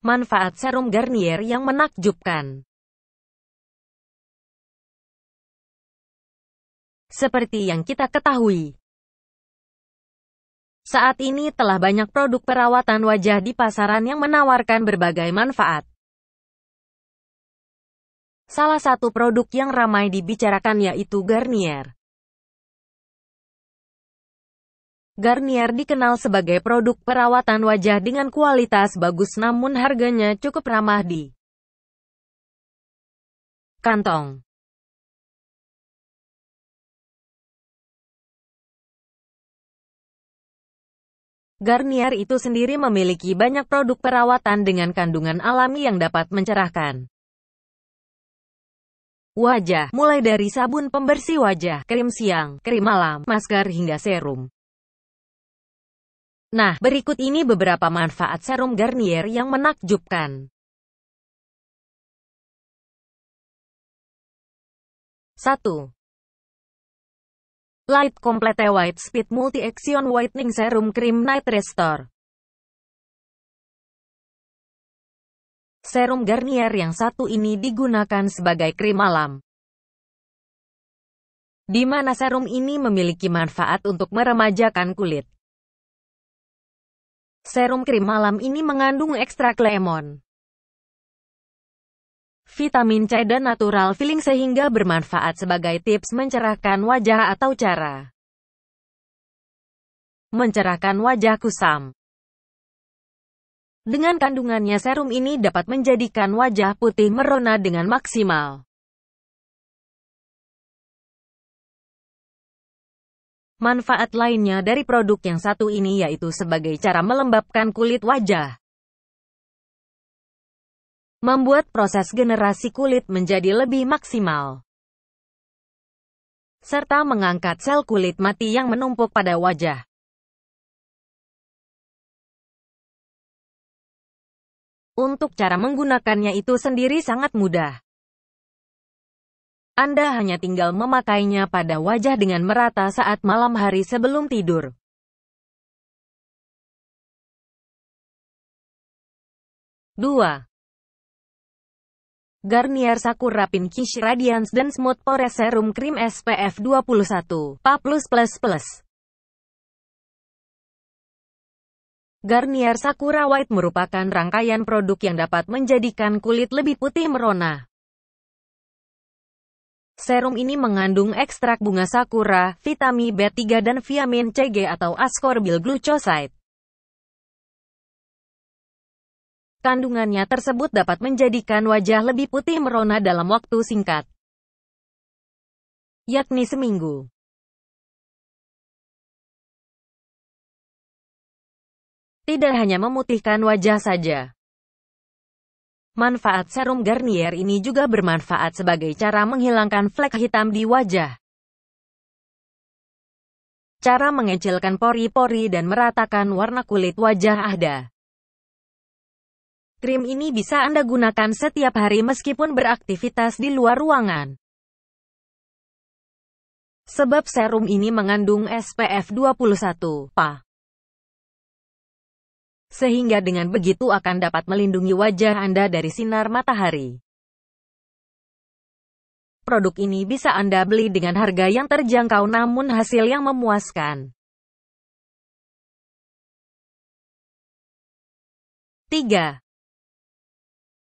Manfaat serum Garnier yang menakjubkan. Seperti yang kita ketahui, saat ini telah banyak produk perawatan wajah di pasaran yang menawarkan berbagai manfaat. Salah satu produk yang ramai dibicarakan yaitu Garnier. Garnier dikenal sebagai produk perawatan wajah dengan kualitas bagus namun harganya cukup ramah di kantong. Garnier itu sendiri memiliki banyak produk perawatan dengan kandungan alami yang dapat mencerahkan wajah, mulai dari sabun pembersih wajah, krim siang, krim malam, masker hingga serum. Nah, berikut ini beberapa manfaat serum Garnier yang menakjubkan. Satu, Light Complete White Speed Multi Action Whitening Serum Cream Night Restore. Serum Garnier yang satu ini digunakan sebagai krim malam. Di mana serum ini memiliki manfaat untuk meremajakan kulit. Serum krim malam ini mengandung ekstrak lemon, vitamin C dan natural filling sehingga bermanfaat sebagai tips mencerahkan wajah atau cara mencerahkan wajah kusam. Dengan kandungannya serum ini dapat menjadikan wajah putih merona dengan maksimal. Manfaat lainnya dari produk yang satu ini yaitu sebagai cara melembabkan kulit wajah. Membuat proses generasi kulit menjadi lebih maksimal. Serta mengangkat sel kulit mati yang menumpuk pada wajah. Untuk cara menggunakannya itu sendiri sangat mudah. Anda hanya tinggal memakainya pada wajah dengan merata saat malam hari sebelum tidur. Dua. Garnier Sakura Pinkish Radiance dan Smooth Pore Serum Cream SPF 21, PA++++. Garnier Sakura White merupakan rangkaian produk yang dapat menjadikan kulit lebih putih merona. Serum ini mengandung ekstrak bunga sakura, vitamin B3 dan vitamin CG atau ascorbyl glucoside. Kandungannya tersebut dapat menjadikan wajah lebih putih merona dalam waktu singkat, yakni seminggu. Tidak hanya memutihkan wajah saja, Manfaat serum Garnier ini juga bermanfaat sebagai cara menghilangkan flek hitam di wajah. Cara mengecilkan pori-pori dan meratakan warna kulit wajah Anda. Krim ini bisa Anda gunakan setiap hari meskipun beraktivitas di luar ruangan. Sebab serum ini mengandung SPF 21, PA sehingga dengan begitu akan dapat melindungi wajah Anda dari sinar matahari. Produk ini bisa Anda beli dengan harga yang terjangkau namun hasil yang memuaskan. 3.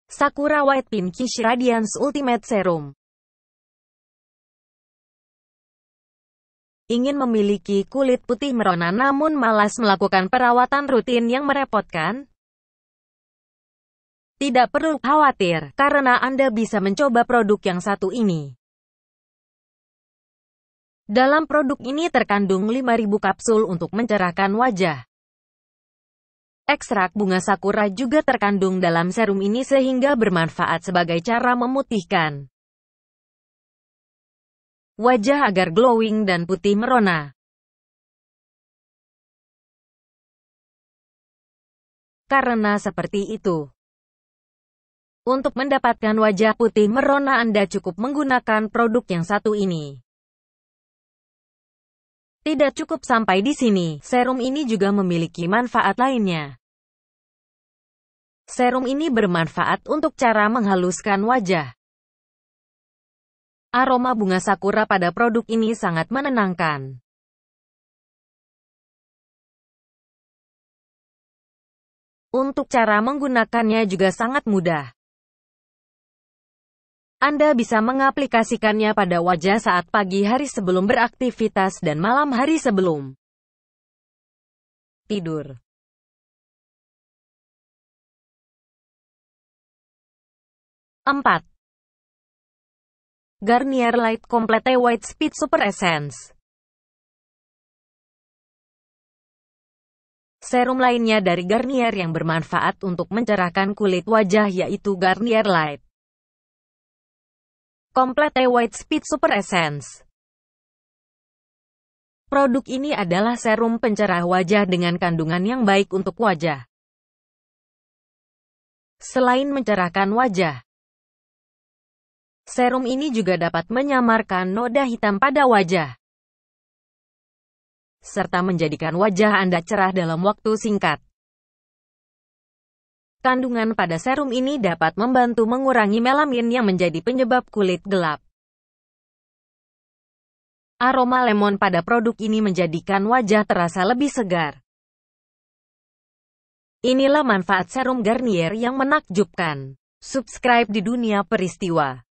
Sakura White Pinkish Radiance Ultimate Serum ingin memiliki kulit putih merona namun malas melakukan perawatan rutin yang merepotkan? Tidak perlu khawatir, karena Anda bisa mencoba produk yang satu ini. Dalam produk ini terkandung 5000 kapsul untuk mencerahkan wajah. Ekstrak bunga sakura juga terkandung dalam serum ini sehingga bermanfaat sebagai cara memutihkan. Wajah agar glowing dan putih merona. Karena seperti itu. Untuk mendapatkan wajah putih merona Anda cukup menggunakan produk yang satu ini. Tidak cukup sampai di sini, serum ini juga memiliki manfaat lainnya. Serum ini bermanfaat untuk cara menghaluskan wajah. Aroma bunga sakura pada produk ini sangat menenangkan. Untuk cara menggunakannya juga sangat mudah. Anda bisa mengaplikasikannya pada wajah saat pagi hari sebelum beraktivitas dan malam hari sebelum tidur. Empat. Garnier Light Complete White Speed Super Essence. Serum lainnya dari Garnier yang bermanfaat untuk mencerahkan kulit wajah yaitu Garnier Light. Complete White Speed Super Essence. Produk ini adalah serum pencerah wajah dengan kandungan yang baik untuk wajah. Selain mencerahkan wajah, Serum ini juga dapat menyamarkan noda hitam pada wajah, serta menjadikan wajah Anda cerah dalam waktu singkat. Kandungan pada serum ini dapat membantu mengurangi melamin yang menjadi penyebab kulit gelap. Aroma lemon pada produk ini menjadikan wajah terasa lebih segar. Inilah manfaat serum Garnier yang menakjubkan. Subscribe di dunia peristiwa.